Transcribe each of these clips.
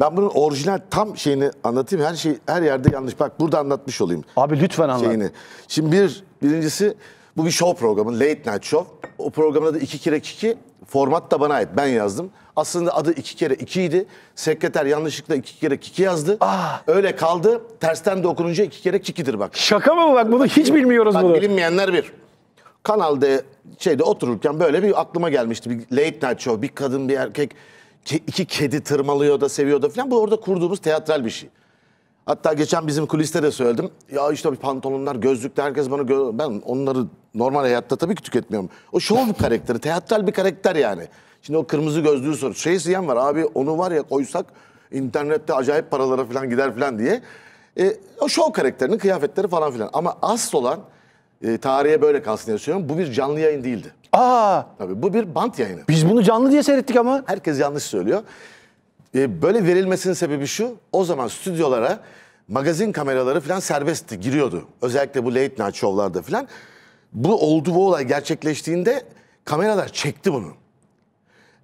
Ben bunun orijinal tam şeyini anlatayım. Her şey her yerde yanlış. Bak burada anlatmış olayım. Abi lütfen anlat. Şeyini. Şimdi bir birincisi bu bir show programı. Late Night Show. O programın adı iki kere iki. Format da bana ait. Ben yazdım. Aslında adı iki kere ikiydi. Sekreter yanlışlıkla iki kere kiki yazdı. Aa. Ah. Öyle kaldı. Tersten de okununca iki kere kikidir bak. Şaka mı bu bak? Bunu hiç bilmiyoruz bak, bunu. Bilinmeyenler bir. Kanalda şeyde otururken böyle bir aklıma gelmişti. Bir late night show. Bir kadın bir erkek iki kedi tırmalıyor da seviyor da falan. Bu orada kurduğumuz teatral bir şey. Hatta geçen bizim kuliste de söyledim. Ya işte bir pantolonlar, gözlükler herkes bana gö ben onları normal hayatta tabii ki tüketmiyorum. O şov karakteri, teatral bir karakter yani. Şimdi o kırmızı gözlüğü soru Şey ziyan var abi onu var ya koysak internette acayip paralara falan gider falan diye. E, o şov karakterinin kıyafetleri falan filan. Ama asıl olan e, tarihe böyle kalsın diye söylüyorum. Bu bir canlı yayın değildi. Aa! Tabii bu bir bant yayını. Biz bunu canlı diye seyrettik ama. Herkes yanlış söylüyor. Ee, böyle verilmesinin sebebi şu. O zaman stüdyolara magazin kameraları falan serbestti, giriyordu. Özellikle bu late night şovlarda falan. Bu oldu bu olay gerçekleştiğinde kameralar çekti bunu.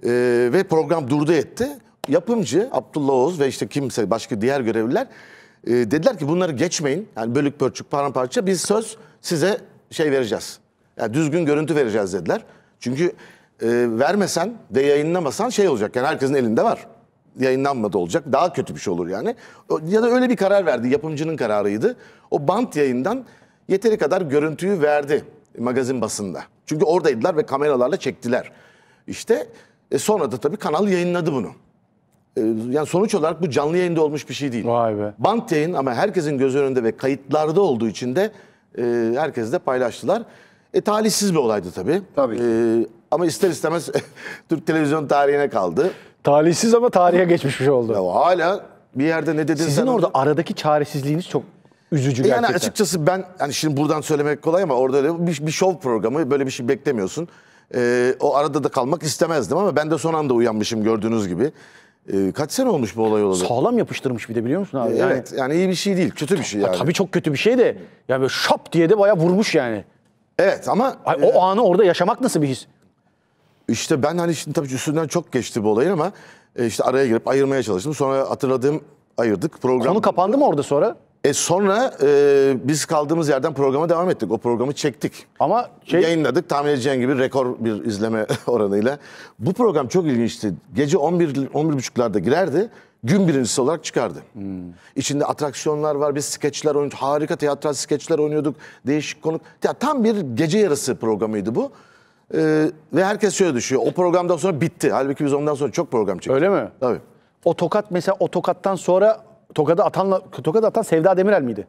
Ee, ve program durdu etti. Yapımcı Abdullah Oğuz ve işte kimse başka diğer görevliler e, dediler ki bunları geçmeyin. Yani bölük pörçük paramparça biz söz size şey vereceğiz. Yani düzgün görüntü vereceğiz dediler. Çünkü e, vermesen ve yayınlamasan şey olacak. Yani herkesin elinde var. Yayınlanmadı olacak. Daha kötü bir şey olur yani. Ya da öyle bir karar verdi. Yapımcının kararıydı. O bant yayından yeteri kadar görüntüyü verdi magazin basında. Çünkü oradaydılar ve kameralarla çektiler. İşte e, sonra da tabii kanal yayınladı bunu. E, yani sonuç olarak bu canlı yayında olmuş bir şey değil. Vay be. Bant yayın ama herkesin göz önünde ve kayıtlarda olduğu için de e, herkes de paylaştılar. E, talihsiz bir olaydı tabii. Tabii. E, ama ister istemez Türk televizyon tarihine kaldı. Talihsiz ama tarihe geçmiş bir şey oldu. Ya, hala bir yerde ne dedin Sizin sen orada aradaki çaresizliğiniz çok üzücü e, gerçekten. Yani açıkçası ben hani şimdi buradan söylemek kolay ama orada öyle bir, bir şov programı böyle bir şey beklemiyorsun. E, o arada da kalmak istemezdim ama ben de son anda uyanmışım gördüğünüz gibi. E, kaç sene olmuş bu olay olalı? Sağlam yapıştırmış bir de biliyor musun abi? E, yani, evet yani iyi bir şey değil kötü bir şey yani. Tabii çok kötü bir şey de yani şap diye de bayağı vurmuş yani. Evet ama... Ay, o e, anı orada yaşamak nasıl bir his? İşte ben hani şimdi tabii üstünden çok geçti bu olayın ama e, işte araya girip ayırmaya çalıştım. Sonra hatırladığım ayırdık. Program... Konu kapandı mı orada sonra? E sonra e, biz kaldığımız yerden programa devam ettik. O programı çektik. Ama şey... Yayınladık. Tahmin edeceğin gibi rekor bir izleme oranıyla. Bu program çok ilginçti. Gece 11 11.30'larda girerdi gün birincisi olarak çıkardı. Hmm. İçinde atraksiyonlar var, biz skeçler oynuyorduk, harika tiyatral skeçler oynuyorduk, değişik konuk. Ya tam bir gece yarısı programıydı bu. Ee, ve herkes şöyle düşüyor, o programdan sonra bitti. Halbuki biz ondan sonra çok program çektik. Öyle mi? Tabii. O tokat mesela o tokattan sonra tokada atanla, tokada atan Sevda Demirel miydi?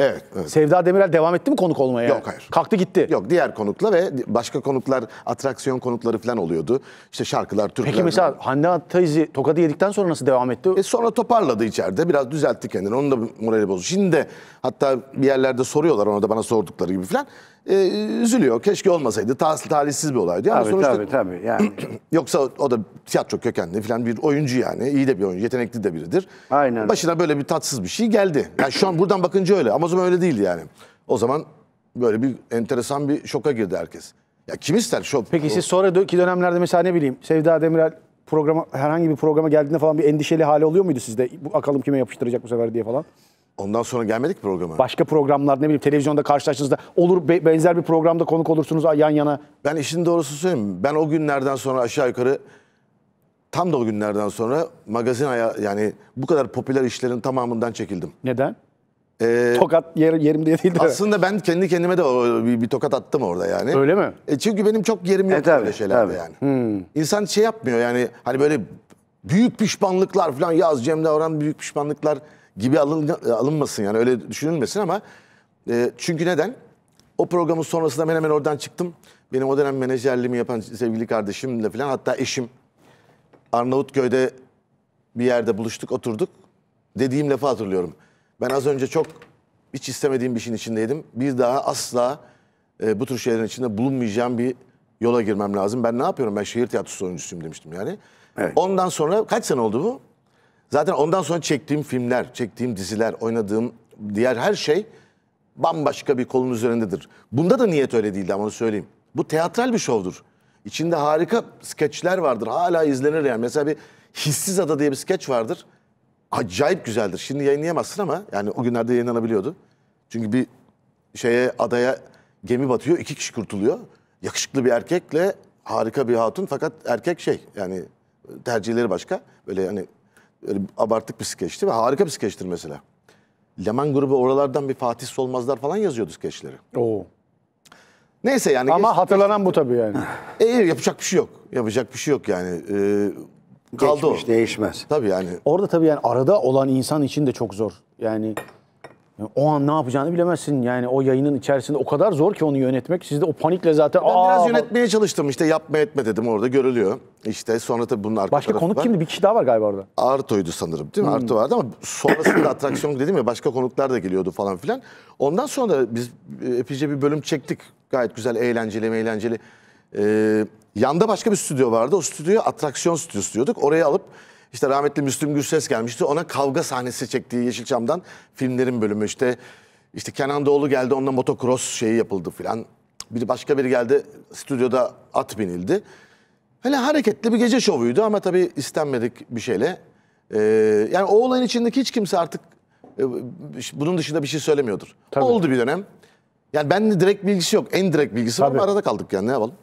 Evet, evet. Sevda Demirel devam etti mi konuk olmaya? Yok hayır. Kalktı gitti. Yok diğer konukla ve başka konuklar atraksiyon konukları falan oluyordu. İşte şarkılar, türküler. Peki mesela Hande Ataizi tokadı yedikten sonra nasıl devam etti? E sonra toparladı içeride. Biraz düzeltti kendini. Onun da morali bozuldu. Şimdi de hatta bir yerlerde soruyorlar ona da bana sordukları gibi falan. E, üzülüyor. Keşke olmasaydı. Tahsil talihsiz bir olaydı. Ama tabii, sonuçta... tabii tabii. Yani. yoksa o da tiyatro kökenli falan bir oyuncu yani. iyi de bir oyuncu. Yetenekli de biridir. Aynen. Başına böyle bir tatsız bir şey geldi. Yani şu an buradan bakınca öyle. Ama o zaman öyle değildi yani. O zaman böyle bir enteresan bir şoka girdi herkes. Ya kim ister şok? Peki o... siz sonraki dönemlerde mesela ne bileyim Sevda Demirel programa herhangi bir programa geldiğinde falan bir endişeli hali oluyor muydu sizde? Bu akalım kime yapıştıracak bu sefer diye falan. Ondan sonra gelmedik programa. Başka programlar ne bileyim televizyonda karşılaştığınızda olur be, benzer bir programda konuk olursunuz yan yana. Ben işin doğrusu söyleyeyim. Ben o günlerden sonra aşağı yukarı tam da o günlerden sonra magazin yani bu kadar popüler işlerin tamamından çekildim. Neden? Ee, tokat yer, yerimde değil de. Aslında ben kendi kendime de o, bir, bir tokat attım orada yani. Öyle mi? E çünkü benim çok yerim yok e, tabii, öyle şeylerde tabii. yani. Hmm. İnsan şey yapmıyor yani hani böyle büyük pişmanlıklar falan yaz Cem Davran büyük pişmanlıklar gibi alın, alınmasın yani öyle düşünülmesin ama e, çünkü neden? O programın sonrasında ben hemen oradan çıktım. Benim o dönem menajerliğimi yapan sevgili kardeşimle falan hatta eşim Arnavutköy'de bir yerde buluştuk oturduk. Dediğim lafı hatırlıyorum. Ben az önce çok hiç istemediğim bir şeyin içindeydim. Bir daha asla e, bu tür şeylerin içinde bulunmayacağım bir yola girmem lazım. Ben ne yapıyorum? Ben şehir tiyatrosu oyuncusuyum demiştim yani. Evet. Ondan sonra kaç sene oldu bu? Zaten ondan sonra çektiğim filmler, çektiğim diziler, oynadığım diğer her şey bambaşka bir kolun üzerindedir. Bunda da niyet öyle değildi ama onu söyleyeyim. Bu teatral bir şovdur. İçinde harika skeçler vardır. Hala izlenir yani. Mesela bir Hissiz Ada diye bir skeç vardır acayip güzeldir. Şimdi yayınlayamazsın ama yani o günlerde yayınlanabiliyordu. Çünkü bir şeye adaya gemi batıyor, iki kişi kurtuluyor. Yakışıklı bir erkekle harika bir hatun fakat erkek şey yani tercihleri başka. Böyle hani öyle abartık bir skeçti ve harika bir skeçtir mesela. Leman grubu oralardan bir Fatih Solmazlar falan yazıyordu skeçleri. Oo. Neyse yani. Ama geç, hatırlanan geç, bu tabii yani. E, yapacak bir şey yok. Yapacak bir şey yok yani. Ee, Kaldı Geçmiş, o. değişmez. Tabii yani. Orada tabii yani arada olan insan için de çok zor. Yani o an ne yapacağını bilemezsin. Yani o yayının içerisinde o kadar zor ki onu yönetmek. Siz de o panikle zaten... Ben biraz yönetmeye çalıştım işte yapma etme dedim orada görülüyor. İşte sonra tabii bunun arka Başka konuk var. kimdi? Bir kişi daha var galiba orada. Arto'ydu sanırım değil mi? Arto hmm. vardı ama sonrasında atraksiyon dedim ya başka konuklar da geliyordu falan filan. Ondan sonra da biz epeyce bir bölüm çektik. Gayet güzel, eğlenceli, eğlenceli. E, yanda başka bir stüdyo vardı. O stüdyoya atraksiyon stüdyosu diyorduk. Oraya alıp işte rahmetli Müslüm Gürses gelmişti. Ona kavga sahnesi çektiği Yeşilçam'dan filmlerin bölümü işte işte Kenan Doğulu geldi onda motocross şeyi yapıldı filan. Bir başka biri geldi stüdyoda at binildi. Hele hareketli bir gece şovuydu ama tabii istenmedik bir şeyle. Ee, yani o olayın içindeki hiç kimse artık e, bunun dışında bir şey söylemiyordur. Tabii. Oldu bir dönem. Yani ben de direkt bilgisi yok. En direkt bilgisi Tabii. var. Arada kaldık yani ne yapalım?